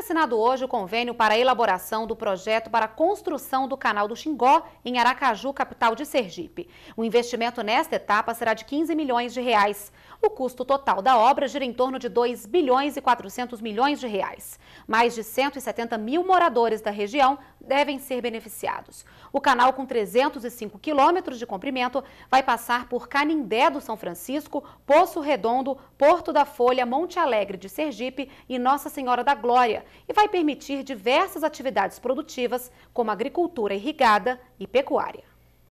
assinado hoje o convênio para a elaboração do projeto para a construção do canal do Xingó, em Aracaju, capital de Sergipe. O investimento nesta etapa será de 15 milhões de reais. O custo total da obra gira em torno de 2 bilhões e 400 milhões de reais. Mais de 170 mil moradores da região devem ser beneficiados. O canal, com 305 quilômetros de comprimento, vai passar por Canindé do São Francisco, Poço Redondo, Porto da Folha, Monte Alegre de Sergipe e Nossa Senhora da Glória, e vai permitir diversas atividades produtivas, como agricultura irrigada e pecuária.